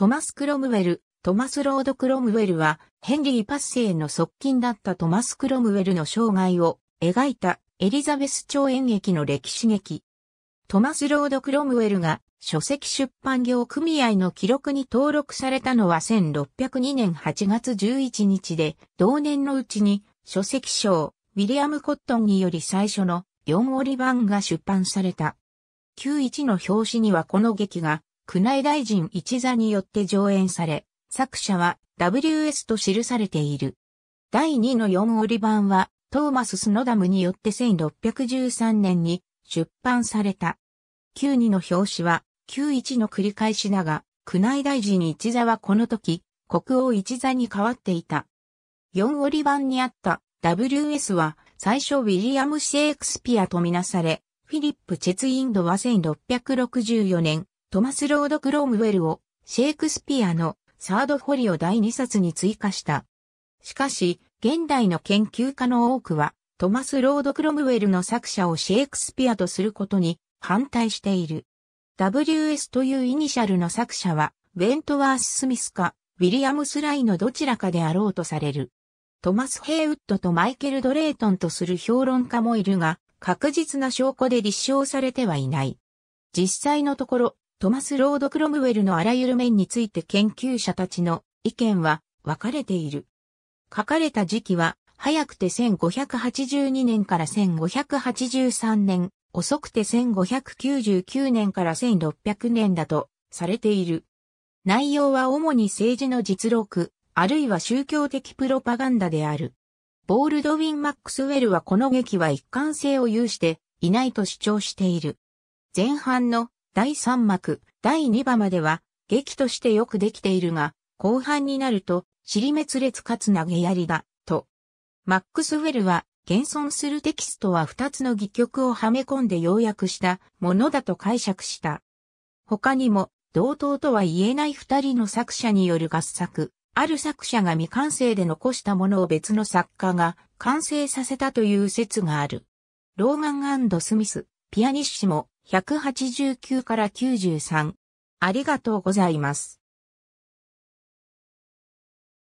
トマス・クロムウェル、トマス・ロード・クロムウェルは、ヘンリー・パッセイの側近だったトマス・クロムウェルの生涯を描いたエリザベス朝演劇の歴史劇。トマス・ロード・クロムウェルが書籍出版業組合の記録に登録されたのは1602年8月11日で、同年のうちに書籍賞、ウィリアム・コットンにより最初の4折版が出版された。91の表紙にはこの劇が宮内大臣一座によって上演され、作者は WS と記されている。第2の4折版は、トーマス・スノダムによって1613年に出版された。92の表紙は、91の繰り返しだが、宮内大臣一座はこの時、国王一座に変わっていた。4折版にあった WS は最初ウィリアム・シェイクスピアとみなされ、フィリップ・チェツインドは1664年、トマス・ロード・クロームウェルをシェイクスピアのサードフォリオ第2冊に追加した。しかし、現代の研究家の多くは、トマス・ロード・クロムウェルの作者をシェイクスピアとすることに反対している。WS というイニシャルの作者は、ウェントワース・スミスか、ウィリアムス・ライのどちらかであろうとされる。トマス・ヘイウッドとマイケル・ドレイトンとする評論家もいるが、確実な証拠で立証されてはいない。実際のところ、トマス・ロード・クロムウェルのあらゆる面について研究者たちの意見は分かれている。書かれた時期は早くて1582年から1583年、遅くて1599年から1600年だとされている。内容は主に政治の実録、あるいは宗教的プロパガンダである。ボールドウィン・マックスウェルはこの劇は一貫性を有していないと主張している。前半の第3幕、第2話までは、劇としてよくできているが、後半になると、尻滅裂かつ投げやりだ、と。マックスウェルは、現存するテキストは2つの戯曲をはめ込んで要約したものだと解釈した。他にも、同等とは言えない二人の作者による合作、ある作者が未完成で残したものを別の作家が完成させたという説がある。ローガンスミス、ピアニッシモ、189から93。ありがとうございます。